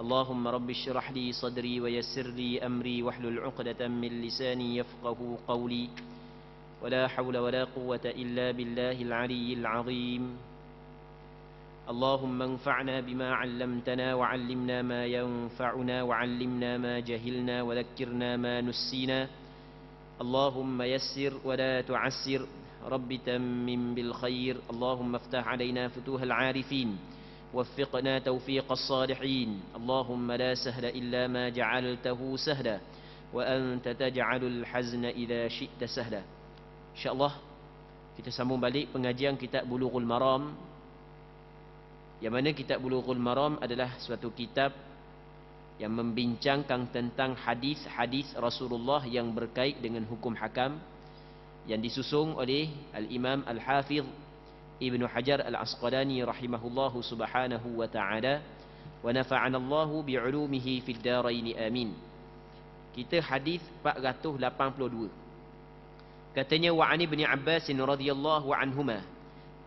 اللهم رب اشرح لي صدري ويسر لي أمري واحلل عقدة من لساني يفقه قولي ولا حول ولا قوة إلا بالله العلي العظيم اللهم انفعنا بما علمتنا وعلمنا ما ينفعنا وعلمنا ما جهلنا وذكرنا ما نسينا اللهم يسر ولا تعسر رب تمم بالخير اللهم افتح علينا فتوح العارفين وفقنا توفيق الصالحين اللهم لا سهل إلا ما جعلته سهلا وأنت تجعل الحزن إذا شئت سهلا إن شاء الله kita sambung balik pengajian kitab Bulughul Maram yang mana kitab Bulughul Maram adalah suatu kitab yang membincangkan tentang hadis-hadis Rasulullah yang berkait dengan hukum hakam yang disusung oleh Al-Imam Al-Hafidh Ibnu Hajar Al-Asqalani rahimahullahu subhanahu wa ta'ala wa nafa'ana Allahu bi'ulumihi fid darain amin. Kita hadis 482. Katanya wa Ani bin Abbas radhiyallahu anhuma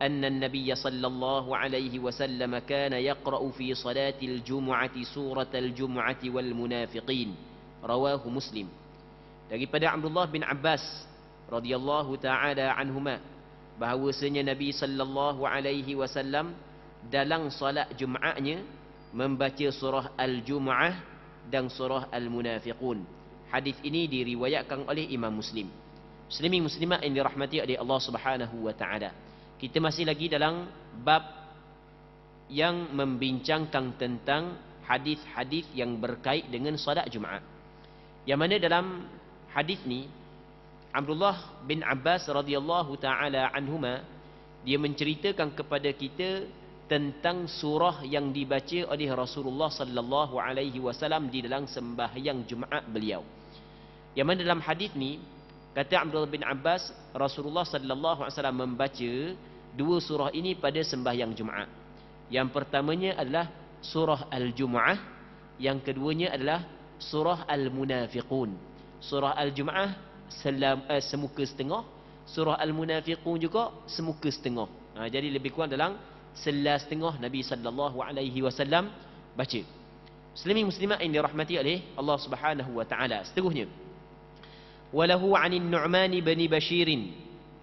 anna an-nabiy sallallahu alaihi wasallam kana yaqra'u fi salatil jumu'ati suratal jumu'ati wal munafiqin. Rawahu Muslim. Daripada Abdullah bin Abbas radhiyallahu ta'ala anhumah bahawasanya Nabi sallallahu alaihi wasallam dalam solat Jumaatnya membaca surah Al-Jumuah dan surah Al-Munafiqun. Hadis ini diriwayatkan oleh Imam Muslim. Muslimin muslimat yang dirahmati oleh Allah Subhanahu wa taala. Kita masih lagi dalam bab yang membincangkan tentang hadis-hadis yang berkait dengan solat Jumaat. Yang mana dalam hadis ni Abdullah bin Abbas radhiyallahu taala anhuma dia menceritakan kepada kita tentang surah yang dibaca oleh Rasulullah sallallahu alaihi wasallam di dalam sembahyang Jumaat beliau. Yang mana dalam hadis ni kata Abdullah bin Abbas Rasulullah sallallahu alaihi wasallam membaca dua surah ini pada sembahyang Jumaat. Yang pertamanya adalah surah Al-Jumuah, yang keduanya adalah surah Al-Munafiqun. Surah Al-Jumuah selam, eh, semuka setengah surah al-munafiqun juga semuka setengah ha, jadi lebih kurang dalam selas setengah Nabi sallallahu alaihi wasallam baca muslimin muslimat yang dirahmati oleh Allah Subhanahu wa taala seterusnya walahu 'anil nu'man bin bashir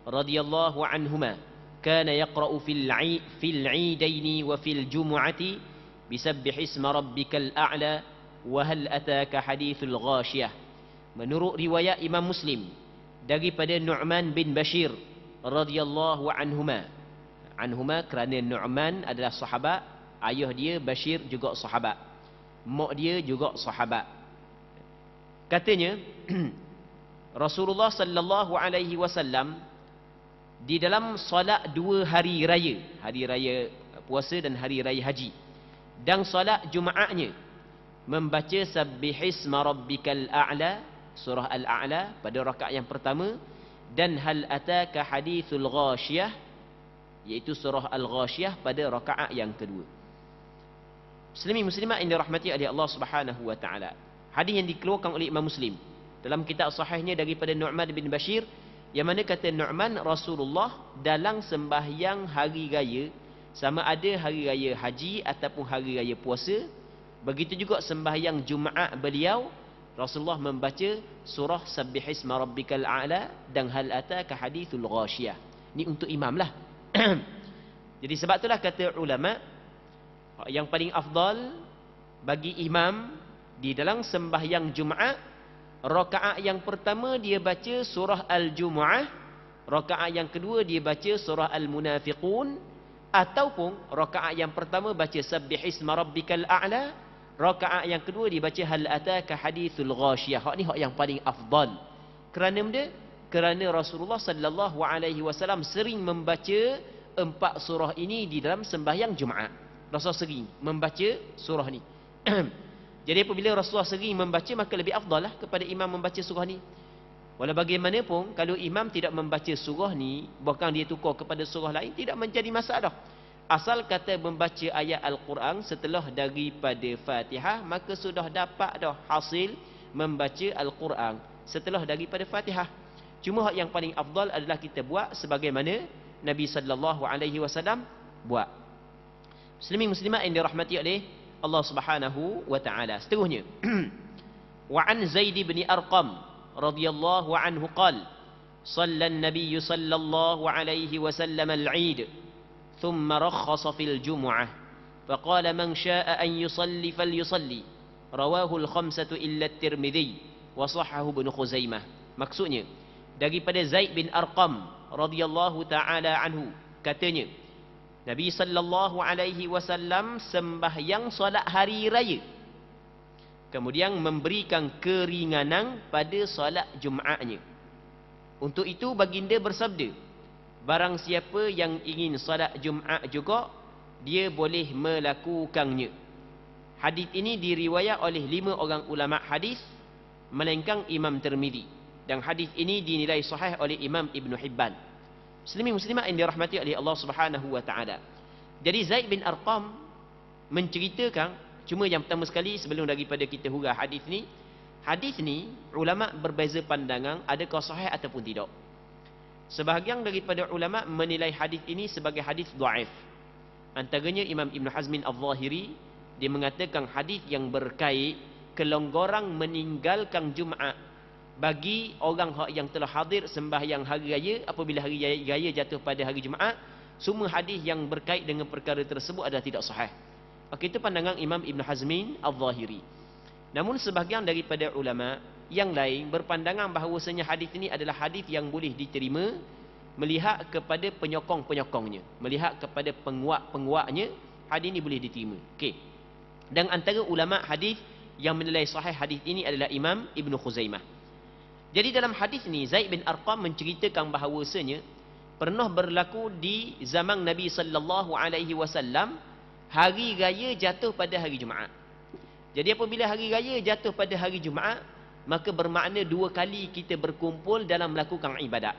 radhiyallahu anhuma kana yaqra'u fil 'aid fil 'idaini wa fil jum'ati bisabbih isma rabbikal a'la wa hal ataaka hadithul ghashiyah menurut riwayat Imam Muslim daripada Nu'man bin Bashir radhiyallahu anhuma anhuma kerana Nu'man adalah sahabat ayah dia Bashir juga sahabat mak dia juga sahabat katanya Rasulullah sallallahu alaihi wasallam di dalam solat dua hari raya hari raya puasa dan hari raya haji dan solat jumaatnya membaca subbihisma rabbikal a'la surah al-a'la pada rakaat yang pertama dan hal ataka hadithul Ghasyah, iaitu surah al-ghashiyah pada rakaat yang kedua muslimin muslimat yang dirahmati oleh Allah Subhanahu wa taala hadis yang dikeluarkan oleh Imam Muslim dalam kitab sahihnya daripada Nu'man bin Bashir yang mana kata Nu'man Rasulullah dalam sembahyang hari raya sama ada hari raya haji ataupun hari raya puasa begitu juga sembahyang Jumaat beliau Rasulullah membaca surah Sabbihisma Rabbikal A'la dan hal ataka hadithul ghashiyah. Ini untuk imam lah. Jadi sebab itulah kata ulama yang paling afdal bagi imam di dalam sembahyang Jumaat rakaat yang pertama dia baca surah Al-Jumuah, rakaat yang kedua dia baca surah Al-Munafiqun ataupun rakaat yang pertama baca Sabbihisma Rabbikal A'la Rakaat yang kedua dibaca hal ataka hadithul ghasyiyah. Hak ni hak yang paling afdal. Kerana benda? Kerana Rasulullah sallallahu alaihi wasallam sering membaca empat surah ini di dalam sembahyang Jumaat. Rasul sering membaca surah ni. Jadi apabila Rasulullah sering membaca maka lebih afdal lah kepada imam membaca surah ni. Walau bagaimanapun kalau imam tidak membaca surah ni bahkan dia tukar kepada surah lain tidak menjadi masalah. Asal kata membaca ayat Al-Quran setelah daripada Fatihah, maka sudah dapat dah hasil membaca Al-Quran setelah daripada Fatihah. Cuma hak yang paling afdal adalah kita buat sebagaimana Nabi sallallahu alaihi wasallam buat. Muslimin muslimat yang dirahmati oleh Allah Subhanahu wa taala. Seterusnya. Wa an Zaid bin Arqam radhiyallahu anhu qala: Shallan Nabi sallallahu alaihi wasallam al-Eid ثم رخص في الجمعة فقال من شاء أن يصلي فليصلي رواه الخمسة إلا الترمذي وصحه ابن خزيمة maksudnya daripada بن أرقم رضي الله تعالى عنه. katanya Nabi sallallahu alaihi wasallam sembahyang solat hari raya kemudian memberikan keringanan pada solat Jumaatnya untuk itu baginda bersabda Barang siapa yang ingin solat Jumaat juga dia boleh melakukannya. Hadis ini diriwayat oleh lima orang ulama hadis melengkang Imam Termizi dan hadis ini dinilai sahih oleh Imam Ibn Hibban. Muslimin muslimat yang dirahmati oleh Allah Subhanahu wa taala. Jadi Zaid bin Arqam menceritakan cuma yang pertama sekali sebelum daripada kita hurai hadis ni, hadis ni ulama berbeza pandangan adakah sahih ataupun tidak. Sebahagian daripada ulama menilai hadis ini sebagai hadis dhaif. Antaranya Imam Ibn Hazmin Al-Zahiri dia mengatakan hadis yang berkait kelonggaran meninggalkan Jumaat bagi orang ha- yang telah hadir sembahyang hari raya apabila hari raya jatuh pada hari Jumaat semua hadis yang berkait dengan perkara tersebut adalah tidak sahih. Okey itu pandangan Imam Ibn Hazmin Al-Zahiri. Namun sebahagian daripada ulama yang lain berpandangan bahawasanya hadis ini adalah hadis yang boleh diterima melihat kepada penyokong-penyokongnya melihat kepada penguat-penguatnya hadis ini boleh diterima okey dan antara ulama hadis yang menilai sahih hadis ini adalah Imam Ibn Khuzaimah jadi dalam hadis ini Zaid bin Arqam menceritakan bahawasanya pernah berlaku di zaman Nabi sallallahu alaihi wasallam hari raya jatuh pada hari Jumaat jadi apabila hari raya jatuh pada hari Jumaat maka bermakna dua kali kita berkumpul dalam melakukan ibadat.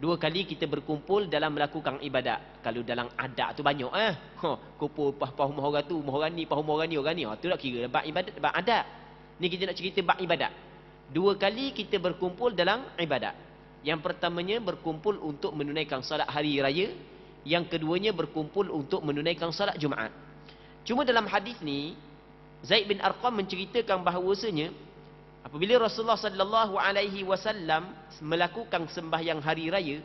Dua kali kita berkumpul dalam melakukan ibadat. Kalau dalam adat tu banyak eh. Ha, kumpul pah pah rumah orang tu, rumah orang ni, pah rumah orang ni, orang ni. Ha, tu nak kira bab ibadat, bab adat. Ni kita nak cerita bab ibadat. Dua kali kita berkumpul dalam ibadat. Yang pertamanya berkumpul untuk menunaikan salat hari raya. Yang keduanya berkumpul untuk menunaikan salat Jumaat. Cuma dalam hadis ni, Zaid bin Arqam menceritakan bahawasanya, Apabila Rasulullah sallallahu alaihi wasallam melakukan sembahyang hari raya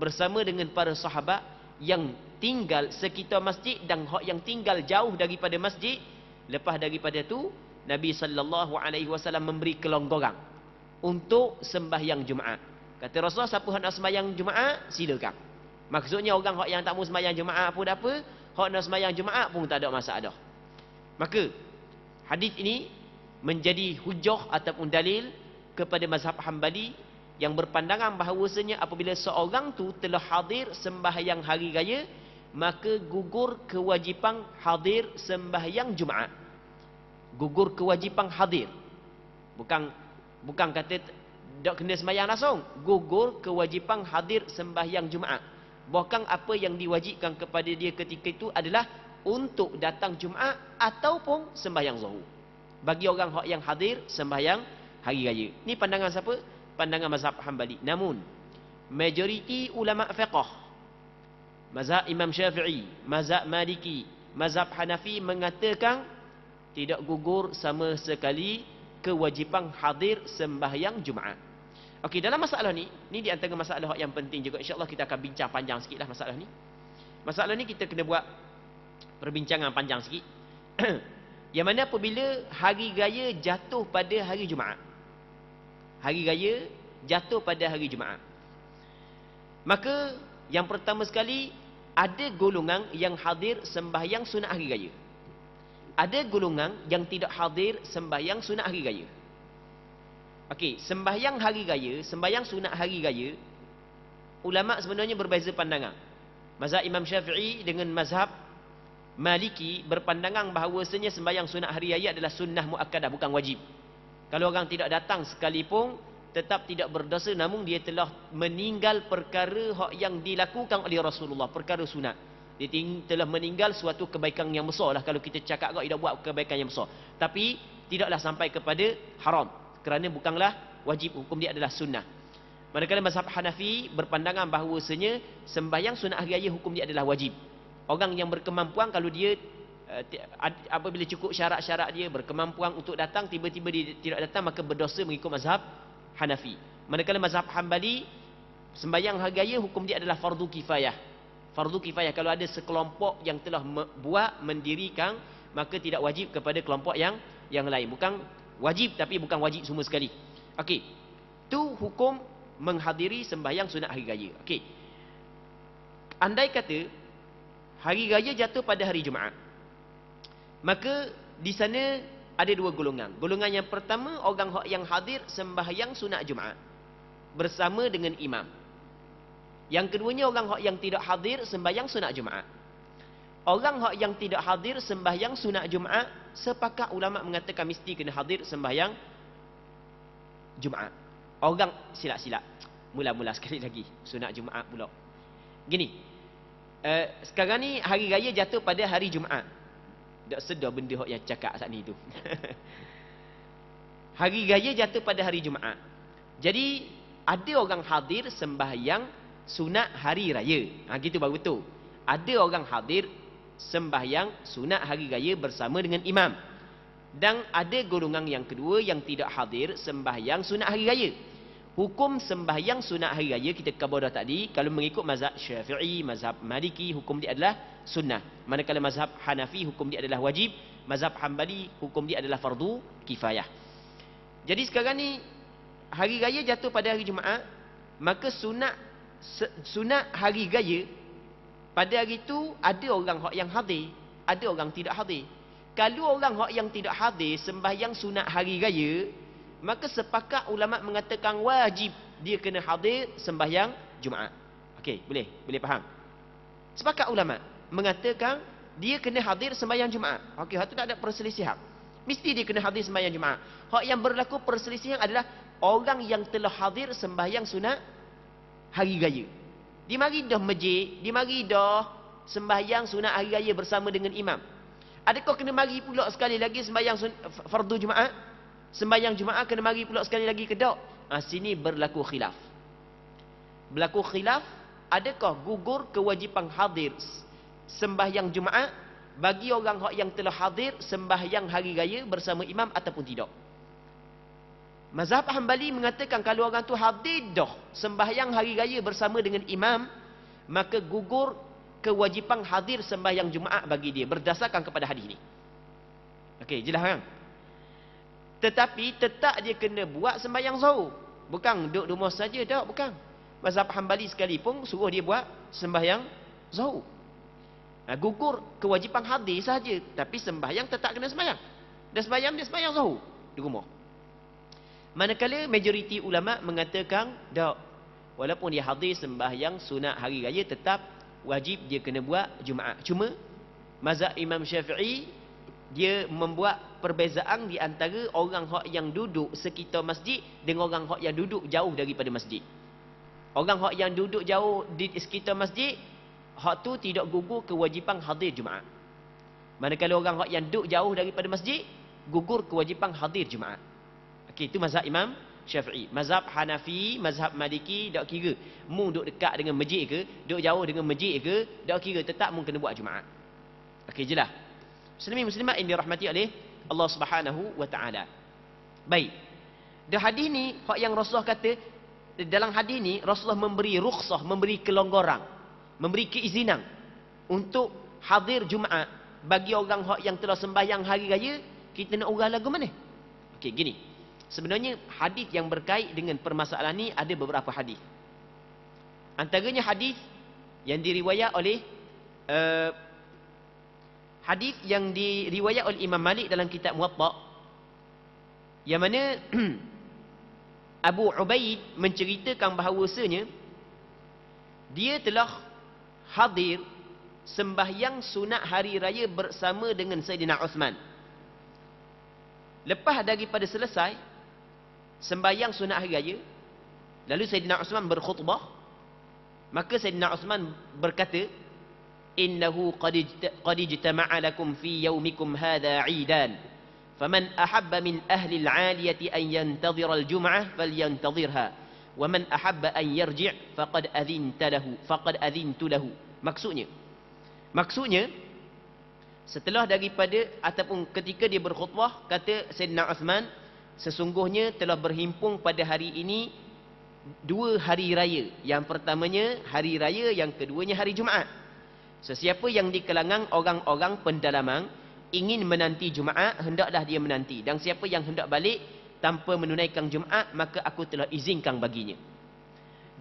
bersama dengan para sahabat yang tinggal sekitar masjid dan yang tinggal jauh daripada masjid, lepas daripada itu Nabi sallallahu alaihi wasallam memberi kelonggaran untuk sembahyang Jumaat. Kata Rasulullah siapa hendak sembahyang Jumaat, silakan. Maksudnya orang yang tak mau sembahyang Jumaat pun apa, hok nak sembahyang Jumaat pun tak ada masalah dah. Maka hadis ini menjadi hujah ataupun dalil kepada mazhab Hambali yang berpandangan bahawasanya apabila seorang tu telah hadir sembahyang hari raya maka gugur kewajipan hadir sembahyang Jumaat gugur kewajipan hadir bukan bukan kata tak kena sembahyang langsung gugur kewajipan hadir sembahyang Jumaat bahkan apa yang diwajibkan kepada dia ketika itu adalah untuk datang Jumaat ataupun sembahyang Zuhur bagi orang yang hadir sembahyang hari raya. Ini pandangan siapa? Pandangan mazhab Hambali. Namun, majoriti ulama fiqh mazhab Imam Syafi'i, mazhab Maliki, mazhab Hanafi mengatakan tidak gugur sama sekali kewajipan hadir sembahyang Jumaat. Okey, dalam masalah ni, ni di antara masalah yang penting juga. InsyaAllah kita akan bincang panjang sikit lah masalah ni. Masalah ni kita kena buat perbincangan panjang sikit. Yang mana apabila hari raya jatuh pada hari Jumaat. Hari raya jatuh pada hari Jumaat. Maka yang pertama sekali ada golongan yang hadir sembahyang sunat hari raya. Ada golongan yang tidak hadir sembahyang sunat hari raya. Okey, sembahyang hari raya, sembahyang sunat hari raya, ulama sebenarnya berbeza pandangan. Mazhab Imam Syafi'i dengan mazhab Maliki berpandangan bahawasanya sembahyang sunat hari raya adalah sunnah muakkadah bukan wajib. Kalau orang tidak datang sekalipun tetap tidak berdosa namun dia telah meninggal perkara hak yang dilakukan oleh Rasulullah perkara sunat. Dia telah meninggal suatu kebaikan yang besar lah kalau kita cakap kau tidak buat kebaikan yang besar. Tapi tidaklah sampai kepada haram kerana bukanlah wajib hukum dia adalah sunnah. Manakala mazhab Hanafi berpandangan bahawasanya sembahyang sunat hari raya hukum dia adalah wajib orang yang berkemampuan kalau dia eh, apabila cukup syarat-syarat dia berkemampuan untuk datang tiba-tiba dia tidak datang maka berdosa mengikut mazhab Hanafi manakala mazhab Hanbali sembahyang hari raya hukum dia adalah fardu kifayah fardu kifayah kalau ada sekelompok yang telah buat mendirikan maka tidak wajib kepada kelompok yang yang lain bukan wajib tapi bukan wajib semua sekali okey tu hukum menghadiri sembahyang sunat hari raya okey andai kata hari raya jatuh pada hari Jumaat. Maka di sana ada dua golongan. Golongan yang pertama orang yang hadir sembahyang sunat Jumaat bersama dengan imam. Yang keduanya orang yang tidak hadir sembahyang sunat Jumaat. Orang yang tidak hadir sembahyang sunat Jumaat sepakat ulama mengatakan mesti kena hadir sembahyang Jumaat. Orang silap-silap. Mula-mula sekali lagi sunat Jumaat pula. Gini, uh, sekarang ni hari raya jatuh pada hari Jumaat. Tak sedar benda hok yang cakap saat ni tu. hari raya jatuh pada hari Jumaat. Jadi ada orang hadir sembahyang sunat hari raya. Ha, gitu baru tu. Ada orang hadir sembahyang sunat hari raya bersama dengan imam. Dan ada golongan yang kedua yang tidak hadir sembahyang sunat hari raya hukum sembahyang sunat hari raya kita kabar dah tadi kalau mengikut mazhab syafi'i mazhab maliki hukum dia adalah sunnah manakala mazhab hanafi hukum dia adalah wajib mazhab hambali hukum dia adalah fardu kifayah jadi sekarang ni hari raya jatuh pada hari jumaat maka sunat sunat hari raya pada hari itu ada orang hak yang hadir ada orang tidak hadir kalau orang hak yang tidak hadir sembahyang sunat hari raya maka sepakat ulama mengatakan wajib dia kena hadir sembahyang Jumaat. Okey, boleh? Boleh faham? Sepakat ulama mengatakan dia kena hadir sembahyang Jumaat. Okey, hak tu tak ada perselisihan. Mesti dia kena hadir sembahyang Jumaat. Hak yang berlaku perselisihan adalah orang yang telah hadir sembahyang sunat hari raya. Di mari dah masjid, di mari dah sembahyang sunat hari raya bersama dengan imam. Adakah kena mari pula sekali lagi sembahyang sun, fardu Jumaat? sembahyang Jumaat kena mari pula sekali lagi ke dok. Ha, sini berlaku khilaf. Berlaku khilaf, adakah gugur kewajipan hadir sembahyang Jumaat bagi orang yang telah hadir sembahyang hari raya bersama imam ataupun tidak? Mazhab Hanbali mengatakan kalau orang tu hadir dah sembahyang hari raya bersama dengan imam, maka gugur kewajipan hadir sembahyang Jumaat bagi dia berdasarkan kepada hadis ini. Okey, jelas kan? Tetapi tetap dia kena buat sembahyang zuhur. Bukan duduk rumah saja tak, bukan. Mazhab Hambali sekalipun suruh dia buat sembahyang zuhur. Ha, gugur kewajipan hadir saja, tapi sembahyang tetap kena sembahyang. Dan sembahyang dia sembahyang zuhur di rumah. Manakala majoriti ulama mengatakan tak. Walaupun dia hadir sembahyang sunat hari raya tetap wajib dia kena buat Jumaat. Cuma mazhab Imam Syafi'i dia membuat perbezaan di antara orang hak yang duduk sekitar masjid dengan orang hak yang duduk jauh daripada masjid. Orang hak yang duduk jauh di sekitar masjid, hak tu tidak gugur kewajipan hadir Jumaat. Manakala orang hak yang duduk jauh daripada masjid, gugur kewajipan hadir Jumaat. Okey, itu mazhab Imam Syafi'i. Mazhab Hanafi, mazhab Maliki, tak kira. Mu duduk dekat dengan masjid ke, duduk jauh dengan masjid ke, tak kira. Tetap mu kena buat Jumaat. Okey, jelah muslimin muslimat yang dirahmati oleh Allah Subhanahu wa taala. Baik. Dah hadis ni hak yang Rasulullah kata dalam hadis ni Rasulullah memberi rukhsah, memberi kelonggaran, memberi keizinan untuk hadir Jumaat bagi orang hak yang telah sembahyang hari raya, kita nak orang lagu mana? Okey, gini. Sebenarnya hadis yang berkait dengan permasalahan ni ada beberapa hadis. Antaranya hadis yang diriwayat oleh uh, hadis yang diriwayat oleh Imam Malik dalam kitab Muwatta yang mana Abu Ubaid menceritakan bahawasanya dia telah hadir sembahyang sunat hari raya bersama dengan Sayyidina Uthman lepas daripada selesai sembahyang sunat hari raya lalu Sayyidina Uthman berkhutbah maka Sayyidina Uthman berkata إنه قد اجتمع لكم في يومكم هذا عيدان فمن أحب من أهل العالية أن ينتظر الجمعة فلينتظرها ومن أحب أن يرجع فقد أذنت له فقد أذنت له maksudnya maksudnya setelah daripada ataupun ketika dia berkhutbah kata Sayyidina Uthman sesungguhnya telah berhimpun pada hari ini dua hari raya yang pertamanya hari raya yang keduanya hari Jumaat Sesiapa yang di kalangan orang-orang pendalaman ingin menanti Jumaat, hendaklah dia menanti. Dan siapa yang hendak balik tanpa menunaikan Jumaat, maka aku telah izinkan baginya.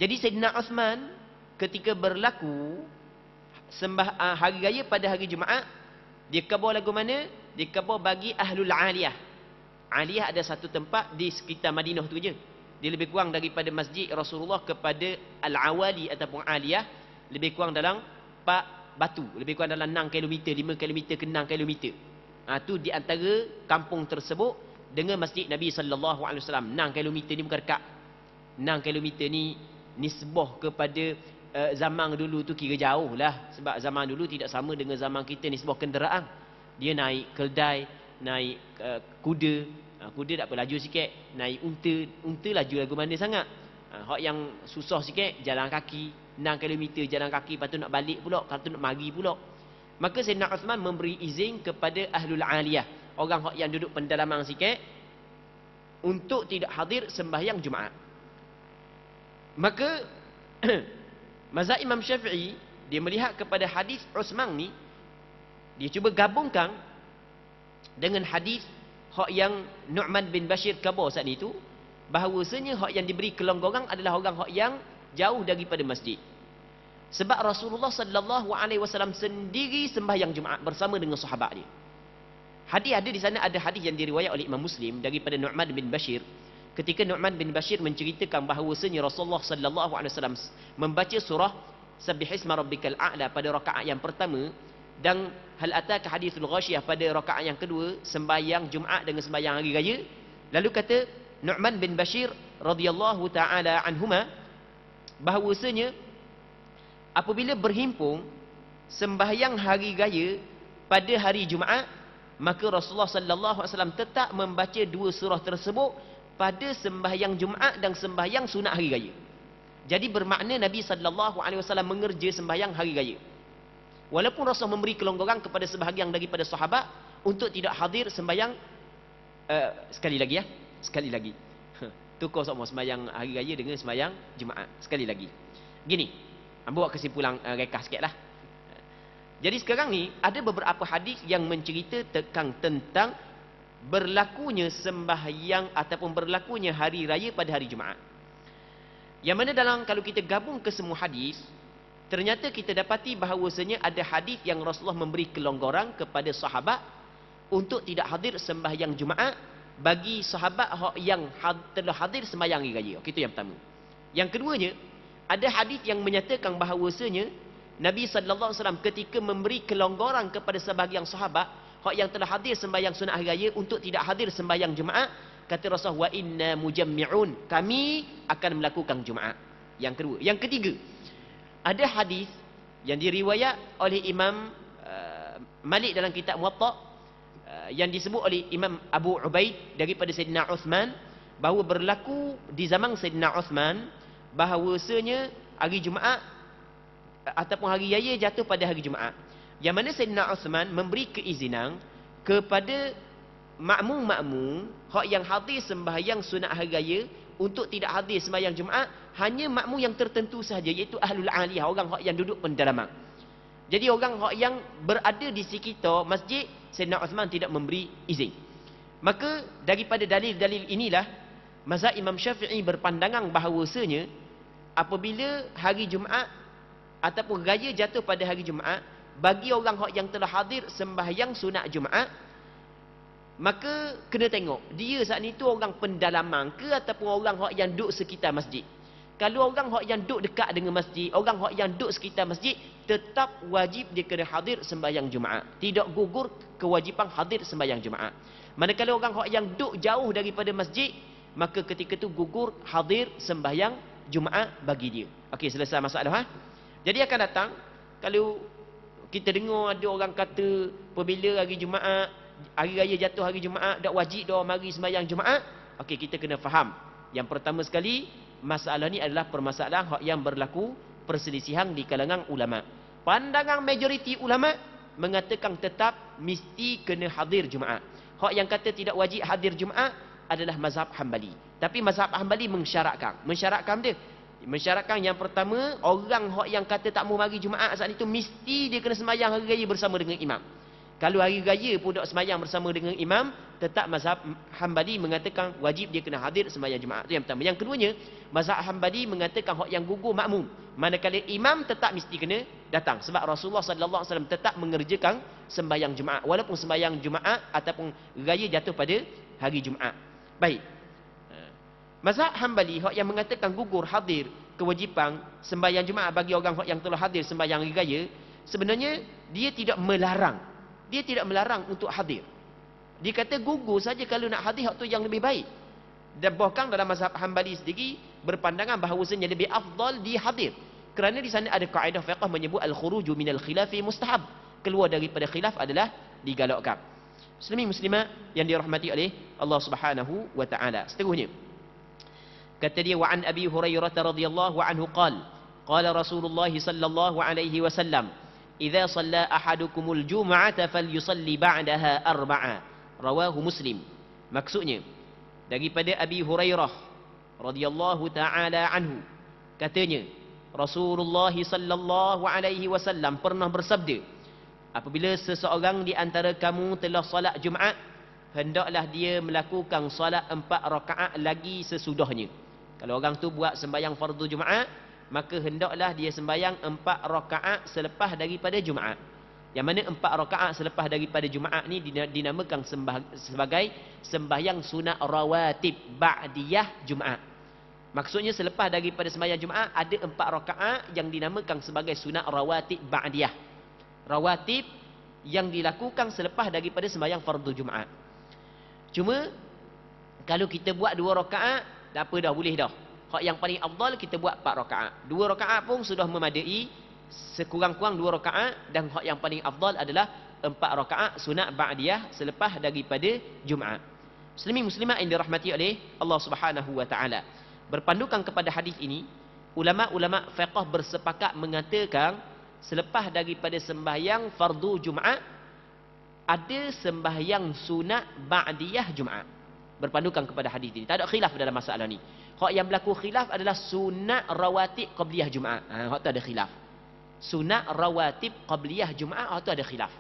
Jadi Sayyidina Osman ketika berlaku sembah uh, hari raya pada hari Jumaat, dia kabur lagu mana? Dia kabur bagi Ahlul Aliyah. Aliyah ada satu tempat di sekitar Madinah tu je. Dia lebih kurang daripada masjid Rasulullah kepada Al-Awali ataupun Aliyah. Lebih kurang dalam batu lebih kurang dalam 6 km 5 km ke 6 km ha, tu di antara kampung tersebut dengan masjid Nabi sallallahu alaihi wasallam 6 km ni bukan dekat 6 km ni nisbah kepada uh, zaman dulu tu kira jauh lah sebab zaman dulu tidak sama dengan zaman kita nisbah kenderaan dia naik keldai naik uh, kuda uh, kuda tak apa laju sikit naik unta unta laju lagu mana sangat uh, yang susah sikit jalan kaki 6km jalan kaki lepas tu nak balik pulak lepas tu nak mari pulak maka Sayyidina Uthman memberi izin kepada Ahlul Aliyah orang yang duduk pendalaman sikit untuk tidak hadir sembahyang Jumaat maka mazhab Imam Syafi'i dia melihat kepada hadis Uthman ni dia cuba gabungkan dengan hadis hak yang Nu'man bin Bashir kabar saat itu bahawasanya hak yang diberi kelonggaran adalah orang hak yang jauh daripada masjid. Sebab Rasulullah sallallahu alaihi wasallam sendiri sembahyang Jumaat bersama dengan sahabat dia. Hadis ada di sana ada hadis yang diriwayat oleh Imam Muslim daripada Nu'man bin Bashir ketika Nu'man bin Bashir menceritakan bahawa bahawasanya Rasulullah sallallahu alaihi wasallam membaca surah Subbihisma rabbikal a'la pada rakaat yang pertama dan hal ataka hadithul ghasyiyah pada rakaat yang kedua sembahyang Jumaat dengan sembahyang hari raya lalu kata Nu'man bin Bashir radhiyallahu taala anhumah bahawasanya apabila berhimpung sembahyang hari raya pada hari Jumaat maka Rasulullah sallallahu alaihi wasallam tetap membaca dua surah tersebut pada sembahyang Jumaat dan sembahyang sunat hari raya. Jadi bermakna Nabi sallallahu alaihi wasallam mengerja sembahyang hari raya. Walaupun Rasul memberi kelonggaran kepada sebahagian daripada sahabat untuk tidak hadir sembahyang uh, sekali lagi ya, sekali lagi. Tukar sama semayang hari raya dengan semayang Jumaat. Sekali lagi. Gini. Ambil buat kesimpulan uh, rekah sikit lah. Jadi sekarang ni ada beberapa hadis yang mencerita tentang tentang berlakunya sembahyang ataupun berlakunya hari raya pada hari Jumaat. Yang mana dalam kalau kita gabung ke semua hadis, ternyata kita dapati bahawasanya ada hadis yang Rasulullah memberi kelonggaran kepada sahabat untuk tidak hadir sembahyang Jumaat bagi sahabat yang telah hadir semayang hari raya. itu yang pertama. Yang keduanya, ada hadis yang menyatakan bahawasanya Nabi sallallahu alaihi wasallam ketika memberi kelonggaran kepada sebahagian sahabat yang telah hadir sembahyang sunat hari raya untuk tidak hadir sembahyang jemaah, kata Rasul wa inna mujammi'un kami akan melakukan Jumaat. Yang kedua, yang ketiga. Ada hadis yang diriwayat oleh Imam uh, Malik dalam kitab Muwatta Eh, yang disebut oleh Imam Abu Ubaid daripada Sayyidina Uthman bahawa berlaku di zaman Sayyidina Uthman bahawasanya hari Jumaat eh, ataupun hari Yaya jatuh pada hari Jumaat yang mana Sayyidina Uthman memberi keizinan kepada makmum-makmum hak yang hadir sembahyang sunat hari raya untuk tidak hadir sembahyang Jumaat hanya makmum yang tertentu sahaja iaitu ahlul aliyah orang hak yang duduk pendalaman. Jadi orang yang berada di sekitar masjid, Sayyidina Uthman tidak memberi izin. Maka daripada dalil-dalil inilah, Mazhab Imam Syafi'i berpandangan bahawasanya, apabila hari Jumaat ataupun raya jatuh pada hari Jumaat, bagi orang yang telah hadir sembahyang sunat Jumaat, maka kena tengok dia saat tu orang pendalaman ke ataupun orang yang duduk sekitar masjid kalau orang hok yang duduk dekat dengan masjid, orang hok yang duduk sekitar masjid tetap wajib dia kena hadir sembahyang Jumaat. Tidak gugur kewajipan hadir sembahyang Jumaat. Manakala orang hok yang duduk jauh daripada masjid, maka ketika itu gugur hadir sembahyang Jumaat bagi dia. Okey, selesai masalah ha. Jadi akan datang kalau kita dengar ada orang kata apabila hari Jumaat, hari raya jatuh hari Jumaat, tak wajib dia mari sembahyang Jumaat. Okey, kita kena faham. Yang pertama sekali, masalah ini adalah permasalahan yang berlaku perselisihan di kalangan ulama. Pandangan majoriti ulama mengatakan tetap mesti kena hadir Jumaat. Hak yang kata tidak wajib hadir Jumaat adalah mazhab Hambali. Tapi mazhab Hambali mensyaratkan. Mensyaratkan dia. Mensyaratkan yang pertama, orang hak yang kata tak mau mari Jumaat saat itu mesti dia kena semayang hari raya bersama dengan imam. Kalau hari raya pun tak semayang bersama dengan imam, tetap mazhab Hambali mengatakan wajib dia kena hadir sembahyang jemaah. Itu yang pertama. Yang keduanya, mazhab Hambali mengatakan hak yang gugur makmum. Manakala imam tetap mesti kena datang. Sebab Rasulullah sallallahu alaihi wasallam tetap mengerjakan sembahyang jemaah. Walaupun sembahyang jemaah ataupun raya jatuh pada hari Jumaat. Baik. Mazhab Hambali hak yang mengatakan gugur hadir kewajipan sembahyang jemaah bagi orang hak yang telah hadir sembahyang raya, sebenarnya dia tidak melarang. Dia tidak melarang untuk hadir. Dikata kata gugur saja kalau nak hadis waktu yang lebih baik. Dan bahkan dalam mazhab Hanbali sendiri berpandangan bahawa bahawasanya lebih afdal di hadir. Kerana di sana ada kaedah fiqah menyebut al-khuruju minal khilafi mustahab. Keluar daripada khilaf adalah digalakkan. Muslimi muslimat yang dirahmati oleh Allah Subhanahu wa taala. Seterusnya. Kata dia wa an Abi Hurairah radhiyallahu anhu qal qala Rasulullah sallallahu alaihi wasallam idza salla ahadukumul jum'ata falyusalli ba'daha arba'a rawahu muslim maksudnya daripada abi hurairah radhiyallahu taala anhu katanya rasulullah sallallahu alaihi wasallam pernah bersabda apabila seseorang di antara kamu telah solat jumaat hendaklah dia melakukan solat empat rakaat lagi sesudahnya kalau orang tu buat sembahyang fardu jumaat maka hendaklah dia sembahyang empat rakaat selepas daripada jumaat yang mana empat rakaat selepas daripada Jumaat ni dinamakan sembah, sebagai sembahyang sunat rawatib ba'diyah Jumaat. Maksudnya selepas daripada sembahyang Jumaat ada empat rakaat yang dinamakan sebagai sunat rawatib ba'diyah. Rawatib yang dilakukan selepas daripada sembahyang fardu Jumaat. Cuma kalau kita buat dua rakaat tak apa dah boleh dah. Hak yang paling afdal kita buat empat rakaat. Dua rakaat pun sudah memadai sekurang-kurang dua rakaat dan hak yang paling afdal adalah empat rakaat sunat ba'diyah selepas daripada Jumaat. Muslimin muslimat yang dirahmati oleh Allah Subhanahu wa taala. Berpandukan kepada hadis ini, ulama-ulama fiqh bersepakat mengatakan selepas daripada sembahyang fardu Jumaat ada sembahyang sunat ba'diyah Jumaat. Berpandukan kepada hadis ini. Tak ada khilaf dalam masalah ini. Hak yang berlaku khilaf adalah sunat rawatib qabliyah Jumaat. Ha, hak tu ada khilaf sunat rawatib qabliyah Jumaat atau ah, ada khilaf.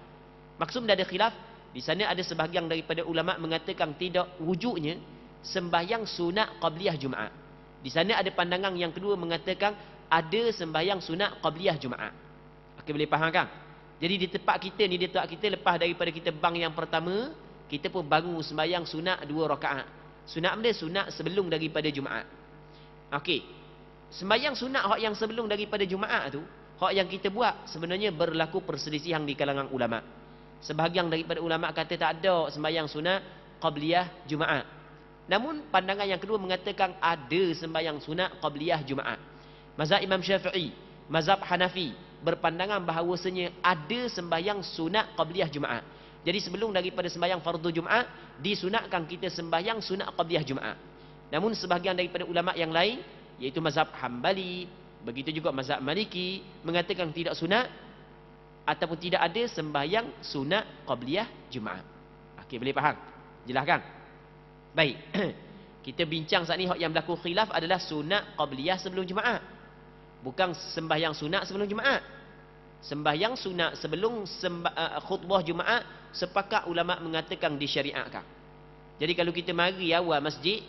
Maksudnya ada khilaf, di sana ada sebahagian daripada ulama mengatakan tidak wujudnya sembahyang sunat qabliyah Jumaat. Di sana ada pandangan yang kedua mengatakan ada sembahyang sunat qabliyah Jumaat. Okey boleh faham kan? Jadi di tempat kita ni di tempat kita lepas daripada kita bang yang pertama, kita pun bangun sembahyang sunat dua rakaat. Sunat benda sunat sebelum daripada Jumaat. Okey. Sembahyang sunat yang sebelum daripada Jumaat tu, Hak yang kita buat sebenarnya berlaku perselisihan di kalangan ulama. Sebahagian daripada ulama kata tak ada sembahyang sunat qabliyah Jumaat. Namun pandangan yang kedua mengatakan ada sembahyang sunat qabliyah Jumaat. Mazhab Imam Syafi'i, mazhab Hanafi berpandangan bahawasanya ada sembahyang sunat qabliyah Jumaat. Jadi sebelum daripada sembahyang fardu Jumaat disunatkan kita sembahyang sunat qabliyah Jumaat. Namun sebahagian daripada ulama yang lain iaitu mazhab Hambali, Begitu juga mazhab Maliki mengatakan tidak sunat ataupun tidak ada sembahyang sunat qabliyah Jumaat. Ah, okey, boleh faham? Jelaskan. Baik. Kita bincang saat ini yang berlaku khilaf adalah sunat qabliyah sebelum Jumaat. Bukan sembahyang sunat sebelum Jumaat. Sembahyang sunat sebelum semba, uh, khutbah Jumaat sepakat ulama mengatakan disyariatkan. Jadi kalau kita mari awal masjid,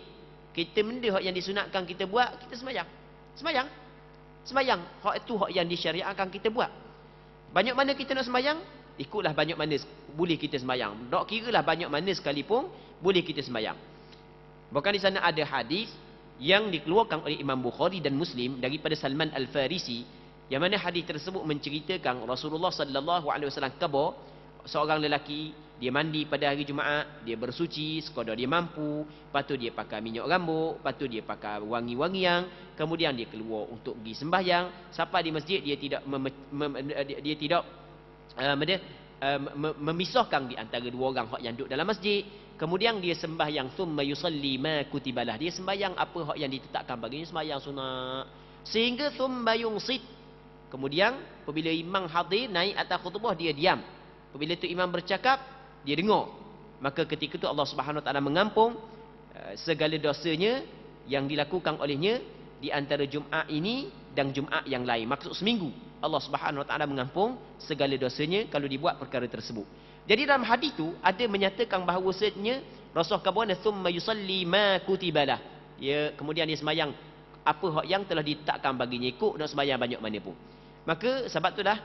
kita benda yang disunatkan kita buat, kita sembahyang. Sembahyang. Semayang, hak itu hak yang disyariatkan kita buat banyak mana kita nak semayang? ikutlah banyak mana boleh kita sembahyang tak lah banyak mana sekalipun boleh kita semayang. Bukan di sana ada hadis yang dikeluarkan oleh Imam Bukhari dan Muslim daripada Salman Al-Farisi yang mana hadis tersebut menceritakan Rasulullah sallallahu alaihi wasallam kabar seorang lelaki dia mandi pada hari Jumaat, dia bersuci sekadar dia mampu, lepas dia pakai minyak rambut, lepas dia pakai wangi-wangian, kemudian dia keluar untuk pergi sembahyang, sampai di masjid dia tidak mem- mem- dia tidak um, dia, um, memisahkan di antara dua orang yang duduk dalam masjid, kemudian dia sembahyang summa yusalli ma kutibalah. Dia sembahyang apa hak yang ditetapkan baginya sembahyang sunat. Sehingga summa yungsit. Kemudian apabila imam hadir naik atas khutbah dia diam. Apabila tu imam bercakap, dia dengar. Maka ketika itu Allah Subhanahu Taala mengampung eh, segala dosanya yang dilakukan olehnya di antara Jumaat ini dan Jumaat yang lain. Maksud seminggu Allah Subhanahu Taala mengampung segala dosanya kalau dibuat perkara tersebut. Jadi dalam hadis itu ada menyatakan bahawa setnya Rasul kabuana thumma yusalli ma kutibalah. Ya, kemudian dia semayang apa hak yang telah ditakkan baginya ikut dan semayang banyak mana pun. Maka sebab tu dah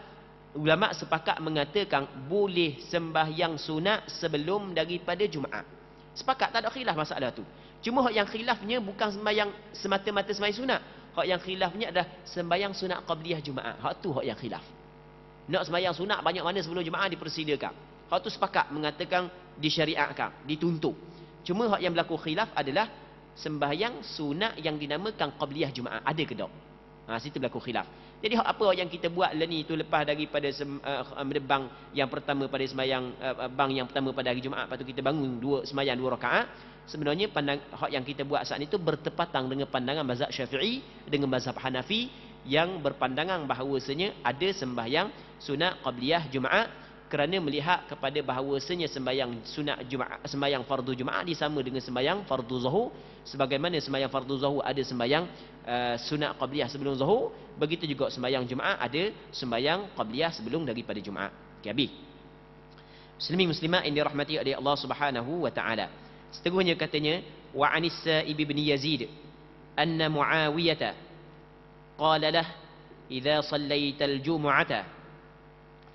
ulama sepakat mengatakan boleh sembah yang sunat sebelum daripada Jumaat. Sepakat tak ada khilaf masalah tu. Cuma hak yang khilafnya bukan sembah yang semata-mata sembahyang sunat. Hak yang khilafnya adalah sembah yang sunat qabliyah Jumaat. Hak tu hak yang khilaf. Nak sembah yang sunat banyak mana sebelum Jumaat dipersediakan. Hak tu sepakat mengatakan disyariatkan, dituntut. Cuma hak yang berlaku khilaf adalah sembahyang sunat yang dinamakan qabliyah Jumaat. Ada ke tak? Ha, situ berlaku khilaf. Jadi apa yang kita buat lah ni itu lepas daripada sem, uh, yang pertama pada sembahyang uh, eh, bang yang pertama pada hari Jumaat lepas kita bangun dua sembahyang dua rakaat sebenarnya pandang hak yang kita buat saat itu bertepatan dengan pandangan mazhab Syafi'i dengan mazhab Hanafi yang berpandangan bahawasanya ada sembahyang sunat qabliyah Jumaat kerana melihat kepada bahawasanya sembahyang sunat Jumaat sembahyang fardu Jumaat disama dengan sembahyang fardu Zuhur sebagaimana sembahyang fardu Zuhur ada sembahyang uh, sunat qabliyah sebelum Zuhur begitu juga sembahyang Jumaat ada sembahyang qabliyah sebelum daripada Jumaat. Okey abi. Muslimin muslimat yang dirahmati oleh Allah Subhanahu wa taala. Seterusnya katanya wa anis ibn Yazid anna Muawiyah qala lah idza sallaita al-jum'ata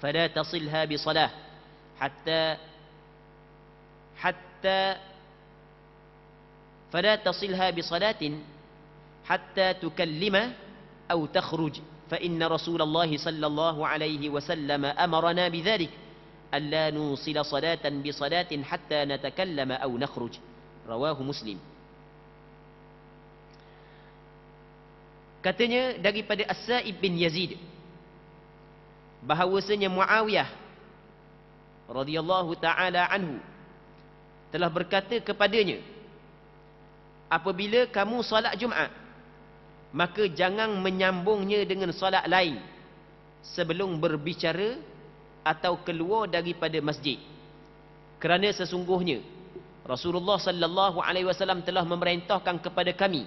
فلا تصلها بصلاة حتى حتى فلا تصلها بصلاة حتى تكلم أو تخرج فإن رسول الله صلى الله عليه وسلم أمرنا بذلك ألا نوصل صلاة بصلاة حتى نتكلم أو نخرج رواه مسلم Katanya daripada As-Sa'ib bin Yazid bahawasanya Muawiyah radhiyallahu taala anhu telah berkata kepadanya apabila kamu solat Jumaat maka jangan menyambungnya dengan solat lain sebelum berbicara atau keluar daripada masjid kerana sesungguhnya Rasulullah sallallahu alaihi wasallam telah memerintahkan kepada kami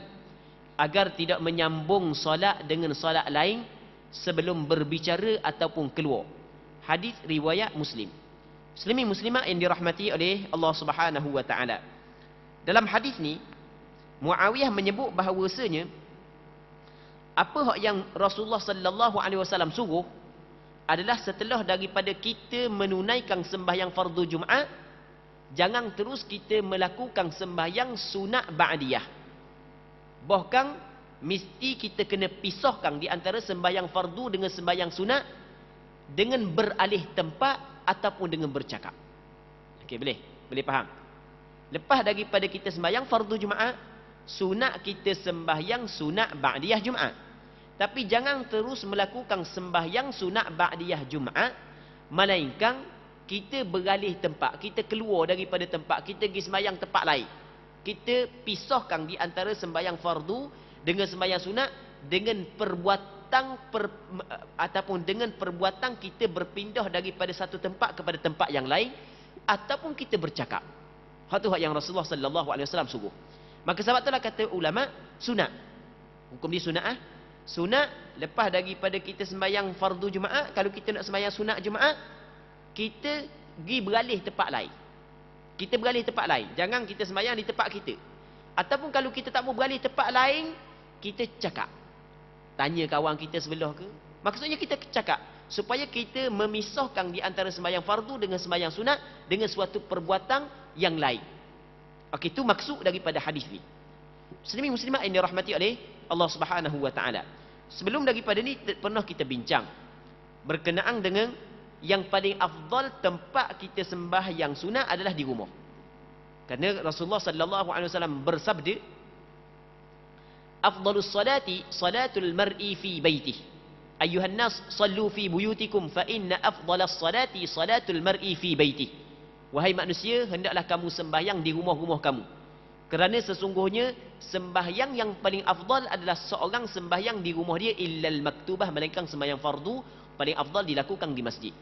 agar tidak menyambung solat dengan solat lain sebelum berbicara ataupun keluar. Hadis riwayat Muslim. Muslimin Muslimah yang dirahmati oleh Allah Subhanahu wa taala. Dalam hadis ni Muawiyah menyebut bahawasanya apa hak yang Rasulullah sallallahu alaihi wasallam suruh adalah setelah daripada kita menunaikan sembahyang fardu Jumaat jangan terus kita melakukan sembahyang sunat ba'diyah. Bahkan mesti kita kena pisahkan di antara sembahyang fardu dengan sembahyang sunat dengan beralih tempat ataupun dengan bercakap. Okey, boleh? Boleh faham? Lepas daripada kita sembahyang fardu Jumaat, sunat kita sembahyang sunat ba'diyah Jumaat. Tapi jangan terus melakukan sembahyang sunat ba'diyah Jumaat melainkan kita beralih tempat, kita keluar daripada tempat, kita pergi sembahyang tempat lain. Kita pisahkan di antara sembahyang fardu dengan sembahyang sunat dengan perbuatan per, eh, ataupun dengan perbuatan kita berpindah daripada satu tempat kepada tempat yang lain ataupun kita bercakap satu hak yang Rasulullah sallallahu alaihi wasallam suruh maka sahabat telah kata ulama sunat hukum dia sunat ah sunat lepas daripada kita sembahyang fardu jumaat kalau kita nak sembahyang sunat jumaat kita pergi beralih tempat lain kita beralih tempat lain jangan kita sembahyang di tempat kita ataupun kalau kita tak mau beralih tempat lain kita cakap tanya kawan kita sebelah ke maksudnya kita cakap supaya kita memisahkan di antara sembahyang fardu dengan sembahyang sunat dengan suatu perbuatan yang lain okey itu maksud daripada hadis ni muslimin muslimat ini rahmati oleh Allah Subhanahu wa taala sebelum daripada ni pernah kita bincang berkenaan dengan yang paling afdal tempat kita sembahyang sunat adalah di rumah kerana Rasulullah sallallahu alaihi wasallam bersabda afdalus salati salatul mar'i fi baitih. Ayuhan nas, sallu fi buyutikum fa inna afdalus salati salatul mar'i fi baitih. Wahai manusia, hendaklah kamu sembahyang di rumah-rumah kamu. Kerana sesungguhnya sembahyang yang paling afdal adalah seorang sembahyang di rumah dia illal maktubah melainkan sembahyang fardu paling afdal dilakukan di masjid.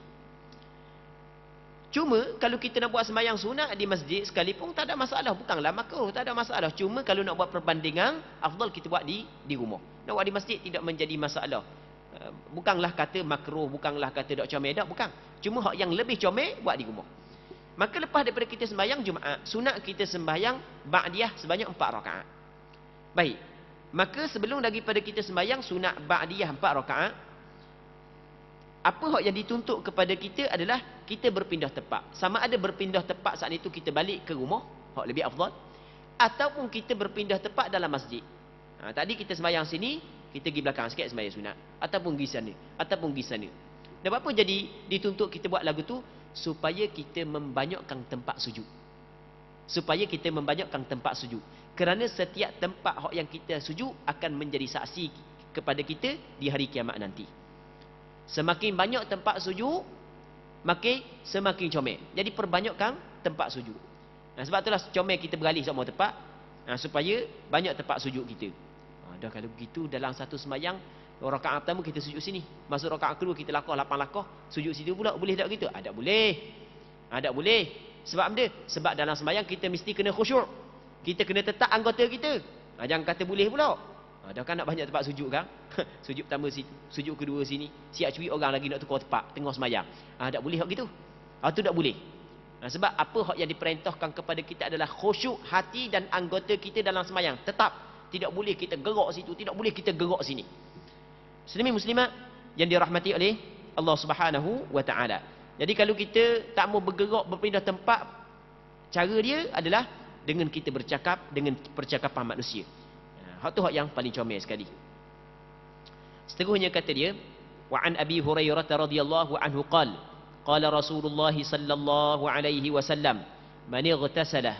Cuma kalau kita nak buat sembahyang sunat di masjid sekalipun tak ada masalah. Bukanlah makruh, tak ada masalah. Cuma kalau nak buat perbandingan, afdal kita buat di di rumah. Nak buat di masjid tidak menjadi masalah. Eh, bukanlah kata makruh, bukanlah kata dak comel, dak bukan. Cuma hak yang lebih comel buat di rumah. Maka lepas daripada kita sembahyang Jumaat, sunat kita sembahyang ba'diyah sebanyak empat rakaat. Baik. Maka sebelum lagi pada kita sembahyang sunat ba'diyah empat rakaat, apa hak yang dituntut kepada kita adalah kita berpindah tempat. Sama ada berpindah tempat saat itu kita balik ke rumah, hak lebih afdal, ataupun kita berpindah tempat dalam masjid. Ha, tadi kita sembahyang sini, kita pergi belakang sikit sembahyang sunat ataupun pergi sana, ataupun pergi sana. Dan apa jadi dituntut kita buat lagu tu supaya kita membanyakkan tempat sujud. Supaya kita membanyakkan tempat sujud. Kerana setiap tempat hak yang kita sujud akan menjadi saksi kepada kita di hari kiamat nanti. Semakin banyak tempat suju, makin semakin comel. Jadi perbanyakkan tempat suju. Nah, sebab itulah comel kita beralih semua tempat. Nah, supaya banyak tempat suju kita. Ha, dah kalau begitu dalam satu semayang, rakaat pertama kita suju sini. Masuk rakaat kedua kita lakuh, lapan lakuh, sujud situ pula. Boleh tak begitu? Ada ah, tak boleh. ada ah, tak boleh. Sebab apa Sebab dalam semayang kita mesti kena khusyuk. Kita kena tetap anggota kita. Ha, jangan kata boleh pula. Dah kan nak banyak tempat sujud kan? sujud pertama sini, sujud kedua sini. Siap cuy orang lagi nak tukar tempat, tengah semayang. Ha, tak boleh hak gitu. Ha, tu tak boleh. Ha, sebab apa hak yang diperintahkan kepada kita adalah khusyuk hati dan anggota kita dalam semayang. Tetap tidak boleh kita gerak situ, tidak boleh kita gerak sini. Muslimin muslimat yang dirahmati oleh Allah Subhanahu wa Jadi kalau kita tak mau bergerak berpindah tempat cara dia adalah dengan kita bercakap dengan percakapan manusia. Hak tu hak yang paling comel sekali. Seterusnya kata dia, wa an Abi Hurairah radhiyallahu anhu qala qala Rasulullah sallallahu alaihi wasallam man ightasala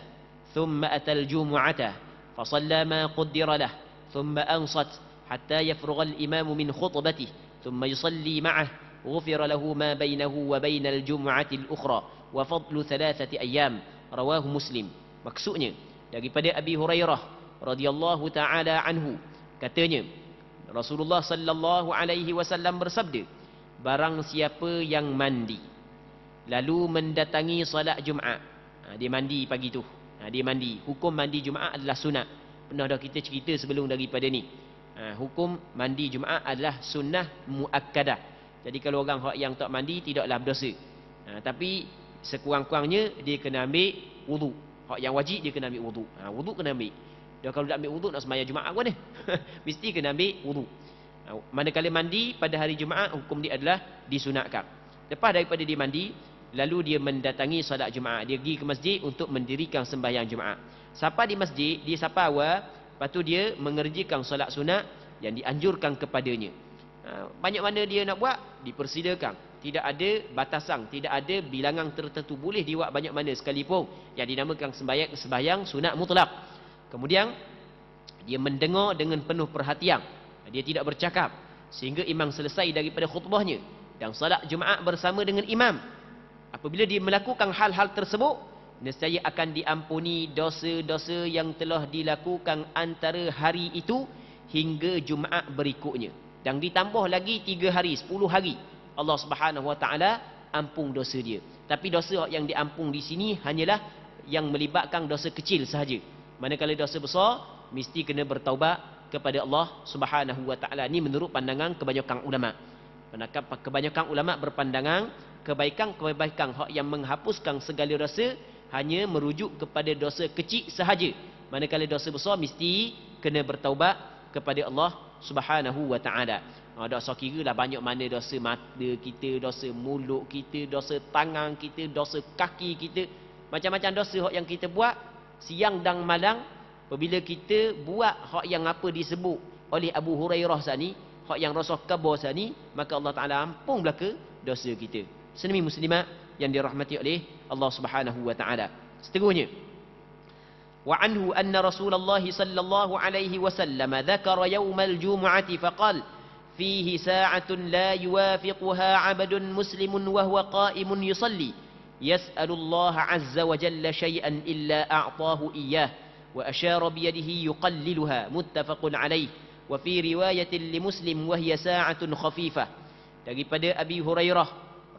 thumma ata al-jumu'ata fa salla ma qaddara lah thumma ansat hatta yafrugha al-imam min khutbatihi thumma yusalli ma'ahu غفر له ما بينه وبين الجمعة الأخرى وفضل ثلاثة أيام رواه مسلم maksudnya daripada Abi Hurairah radhiyallahu taala anhu katanya Rasulullah sallallahu alaihi wasallam bersabda barang siapa yang mandi lalu mendatangi solat Jumaat ha, dia mandi pagi tu ha, dia mandi hukum mandi Jumaat adalah sunat pernah dah kita cerita sebelum daripada ni ha, hukum mandi Jumaat adalah sunnah muakkadah jadi kalau orang yang tak mandi tidaklah berdosa ha, tapi sekurang-kurangnya dia kena ambil wuduk hak yang wajib dia kena ambil wuduk ha, wuduk kena ambil dia kalau nak ambil wuduk nak semayang Jumaat pun ni. Mesti kena ambil wuduk. Manakala mandi pada hari Jumaat hukum dia adalah disunatkan. Lepas daripada dia mandi, lalu dia mendatangi solat Jumaat. Dia pergi ke masjid untuk mendirikan sembahyang Jumaat. Sapa di masjid, dia sapa awal, lepas tu dia mengerjakan solat sunat yang dianjurkan kepadanya. Banyak mana dia nak buat, dipersilakan. Tidak ada batasan, tidak ada bilangan tertentu. Boleh diwak banyak mana sekalipun yang dinamakan sembahyang sunat mutlak. Kemudian dia mendengar dengan penuh perhatian. Dia tidak bercakap sehingga imam selesai daripada khutbahnya dan salat Jumaat bersama dengan imam. Apabila dia melakukan hal-hal tersebut, nescaya akan diampuni dosa-dosa yang telah dilakukan antara hari itu hingga Jumaat berikutnya. Dan ditambah lagi 3 hari, 10 hari. Allah Subhanahu Wa Taala ampung dosa dia. Tapi dosa yang diampung di sini hanyalah yang melibatkan dosa kecil sahaja manakala dosa besar mesti kena bertaubat kepada Allah Subhanahu wa taala ni menurut pandangan kebanyakan ulama Penakap kebanyakan ulama berpandangan kebaikan-kebaikan hak yang menghapuskan segala dosa hanya merujuk kepada dosa kecil sahaja. Manakala dosa besar mesti kena bertaubat kepada Allah Subhanahu wa taala. Ha dak sok kiralah banyak mana dosa mata kita, dosa mulut kita, dosa tangan kita, dosa kaki kita. Macam-macam dosa hak yang kita buat siang dan malam apabila kita buat hak yang apa disebut oleh Abu Hurairah sani hak yang rasah kabur sani maka Allah Taala ampun belaka dosa kita senemi muslimat yang dirahmati oleh Allah Subhanahu wa taala seterusnya wa anhu anna Rasulullah sallallahu alaihi wasallam dzakara yaumal jumu'ati faqal fihi sa'atun la yuwafiquha 'abdun muslimun wa huwa qa'imun yusalli يسأل الله عز وجل شيئاً إلا أعطاه إياه وأشار بيده يقللها متفق عليه وفي رواية لمسلم وهي ساعة خفيفة تجد أبي هريرة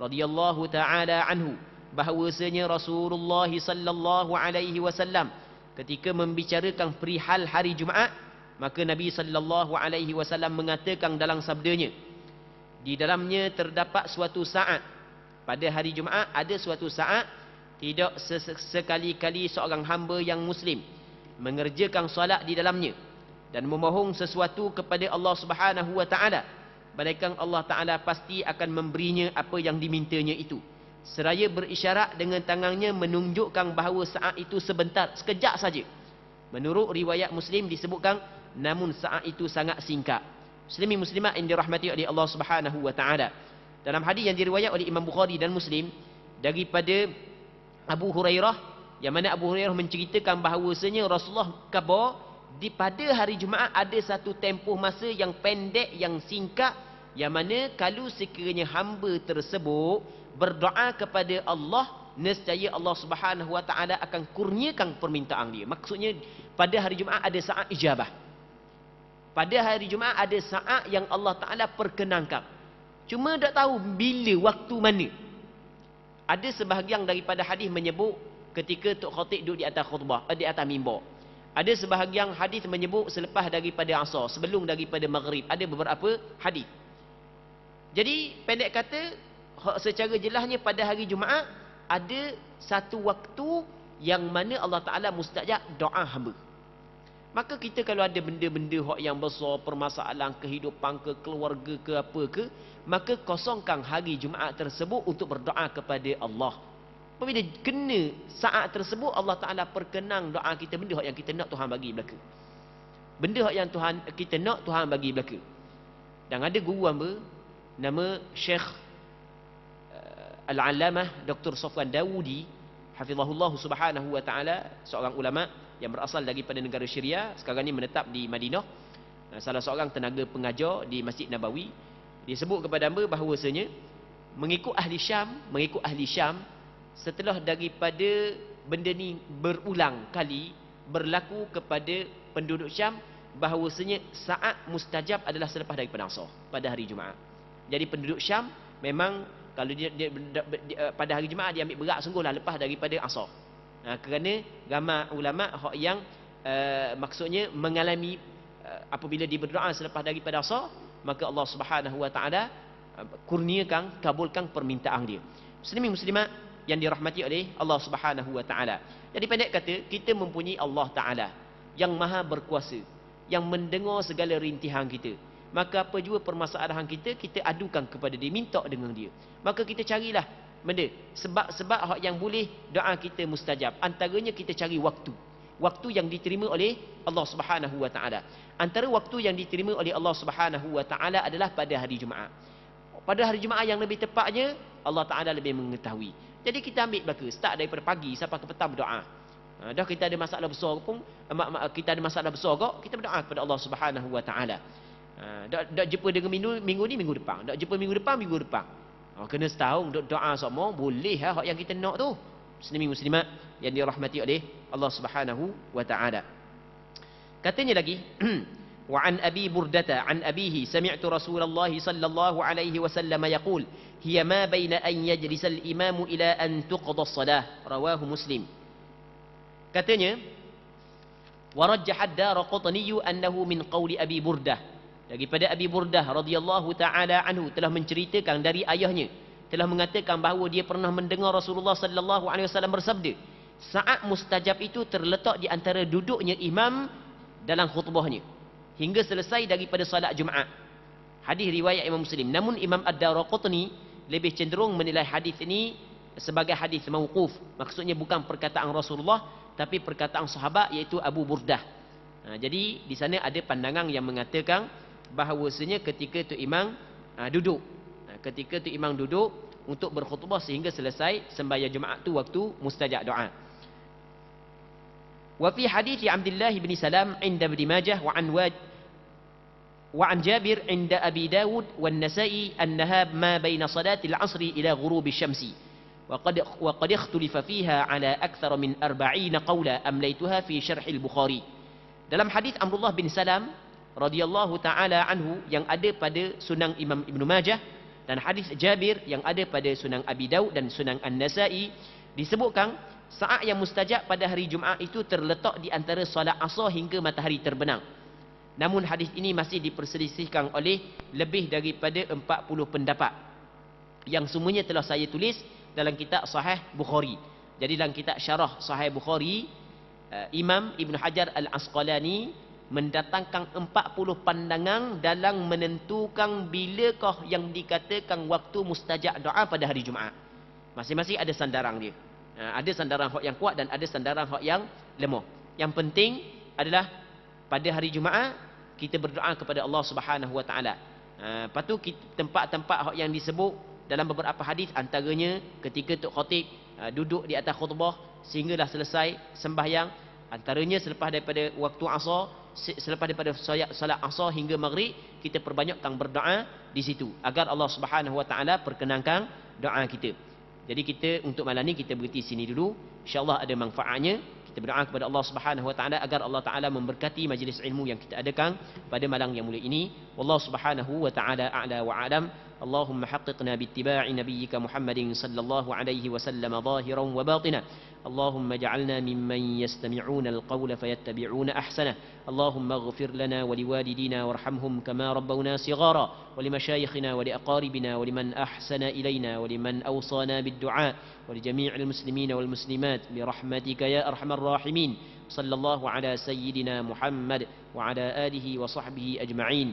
رضي الله تعالى عنه بهوسني رسول الله صلى الله عليه وسلم ketika membicarakan perihal hari Jumaat maka Nabi sallallahu alaihi wasallam mengatakan dalam sabdanya di dalamnya terdapat suatu saat pada hari Jumaat ada suatu saat tidak sekali-kali seorang hamba yang muslim mengerjakan solat di dalamnya dan memohong sesuatu kepada Allah Subhanahu wa taala malaikat Allah taala pasti akan memberinya apa yang dimintanya itu seraya berisyarat dengan tangannya menunjukkan bahawa saat itu sebentar sekejap saja menurut riwayat muslim disebutkan namun saat itu sangat singkat muslimi muslimat yang dirahmati oleh Allah Subhanahu wa taala dalam hadis yang diriwayat oleh Imam Bukhari dan Muslim daripada Abu Hurairah yang mana Abu Hurairah menceritakan bahawasanya Rasulullah khabar di pada hari Jumaat ada satu tempoh masa yang pendek yang singkat yang mana kalau sekiranya hamba tersebut berdoa kepada Allah nescaya Allah Subhanahu Wa Taala akan kurniakan permintaan dia maksudnya pada hari Jumaat ada saat ijabah pada hari Jumaat ada saat yang Allah Taala perkenankan Cuma tak tahu bila waktu mana. Ada sebahagian daripada hadis menyebut ketika Tok Khatib duduk di atas khutbah, eh, di atas mimbar. Ada sebahagian hadis menyebut selepas daripada asar, sebelum daripada maghrib. Ada beberapa hadis. Jadi pendek kata ha, secara jelasnya pada hari Jumaat ada satu waktu yang mana Allah Taala mustajab doa hamba. Maka kita kalau ada benda-benda hak yang besar, permasalahan kehidupan ke keluarga ke apa ke, maka kosongkan hari Jumaat tersebut untuk berdoa kepada Allah. Apabila kena saat tersebut Allah Taala perkenang doa kita benda hak yang kita nak Tuhan bagi belaka. Benda hak yang Tuhan kita nak Tuhan bagi belaka. Dan ada guru hamba nama Syekh eh, Al-Allamah Dr. Sofwan Dawudi, hafizahullah subhanahu wa taala, seorang ulama yang berasal daripada negara Syria sekarang ni menetap di Madinah salah seorang tenaga pengajar di Masjid Nabawi dia sebut kepada hamba bahawasanya mengikut ahli Syam mengikut ahli Syam setelah daripada benda ni berulang kali berlaku kepada penduduk Syam bahawasanya saat mustajab adalah selepas daripada asar pada hari Jumaat jadi penduduk Syam memang kalau dia, dia, dia, dia, pada hari Jumaat dia ambil berat sungguhlah lepas daripada asar Ha, kerana ramai ulama hak yang uh, maksudnya mengalami uh, apabila dia berdoa selepas daripada asar maka Allah Subhanahu wa taala eh, kurniakan kabulkan permintaan dia. Muslimin muslimat yang dirahmati oleh Allah Subhanahu wa taala. Jadi pendek kata kita mempunyai Allah taala yang maha berkuasa yang mendengar segala rintihan kita. Maka apa jua permasalahan kita kita adukan kepada dia minta dengan dia. Maka kita carilah benda sebab-sebab hak yang boleh doa kita mustajab antaranya kita cari waktu waktu yang diterima oleh Allah Subhanahu wa taala antara waktu yang diterima oleh Allah Subhanahu wa taala adalah pada hari Jumaat pada hari Jumaat yang lebih tepatnya Allah taala lebih mengetahui jadi kita ambil baka start daripada pagi sampai ke petang berdoa ha, dah kita ada masalah besar pun kita ada masalah besar kok kita berdoa kepada Allah Subhanahu wa taala Uh, ha, dah, jumpa dengan minggu, minggu ni minggu depan dah jumpa minggu depan minggu depan Oh, kena setahun duk doa semua boleh lah yang kita nak tu. Muslimin muslimat yang dirahmati oleh Allah Subhanahu wa taala. Katanya lagi wa an abi burdata an abihi sami'tu rasulullah sallallahu alaihi wasallam yaqul hiya ma baina an yajlis al imam ila an tuqda salah rawahu muslim katanya wa rajjaha ad-darqutni annahu min qawli abi burdah daripada Abi Burdah radhiyallahu taala anhu telah menceritakan dari ayahnya telah mengatakan bahawa dia pernah mendengar Rasulullah sallallahu alaihi wasallam bersabda saat mustajab itu terletak di antara duduknya imam dalam khutbahnya hingga selesai daripada salat Jumaat hadis riwayat Imam Muslim namun Imam Ad-Darqutni lebih cenderung menilai hadis ini sebagai hadis mauquf maksudnya bukan perkataan Rasulullah tapi perkataan sahabat iaitu Abu Burdah Nah, ha, jadi di sana ada pandangan yang mengatakan bahawasanya ketika itu imam ha, duduk ha, ketika itu imam duduk untuk berkhutbah sehingga selesai sembahyang Jumaat tu waktu mustajab doa wa fi hadis Abdullah bin Salam inda Ibn Majah wa Anwad wa an Jabir inda Abi Dawud wan Nasa'i annaha ma baina salati al Asri ila ghurub asy-syamsi wa qad wa qad ikhtalifa fiha ala akthar min 40 qawla amlaytuha fi syarh al-Bukhari dalam hadis Abdullah bin Salam radhiyallahu taala anhu yang ada pada Sunan Imam Ibn Majah dan hadis Jabir yang ada pada Sunan Abi Dawud dan Sunan An-Nasa'i disebutkan saat yang mustajab pada hari Jumaat itu terletak di antara solat asar hingga matahari terbenam. Namun hadis ini masih diperselisihkan oleh lebih daripada 40 pendapat yang semuanya telah saya tulis dalam kitab Sahih Bukhari. Jadi dalam kitab syarah Sahih Bukhari eh, Imam Ibn Hajar Al-Asqalani mendatangkan 40 pandangan dalam menentukan bilakah yang dikatakan waktu mustajab doa pada hari Jumaat. Masing-masing ada sandaran dia. Ha, ada sandaran hak yang kuat dan ada sandaran hak yang lemah. Yang penting adalah pada hari Jumaat kita berdoa kepada Allah Subhanahu Wa Taala. Ha, lepas tu tempat-tempat hak yang disebut dalam beberapa hadis antaranya ketika Tok Khatib ha, duduk di atas khutbah sehinggalah selesai sembahyang antaranya selepas daripada waktu asar selepas daripada solat solat asar hingga maghrib kita perbanyakkan berdoa di situ agar Allah Subhanahu wa taala perkenankan doa kita. Jadi kita untuk malam ni kita berhenti sini dulu. Insya-Allah ada manfaatnya. Kita berdoa kepada Allah Subhanahu wa taala agar Allah taala memberkati majlis ilmu yang kita adakan pada malam yang mulia ini. Wallahu subhanahu wa taala a'la wa a'lam. اللهم حققنا باتباع نبيك محمد صلى الله عليه وسلم ظاهرا وباطنا اللهم اجعلنا ممن يستمعون القول فيتبعون احسنه اللهم اغفر لنا ولوالدينا وارحمهم كما ربونا صغارا ولمشايخنا ولاقاربنا ولمن احسن الينا ولمن اوصانا بالدعاء ولجميع المسلمين والمسلمات برحمتك يا ارحم الراحمين صلى الله على سيدنا محمد وعلى اله وصحبه اجمعين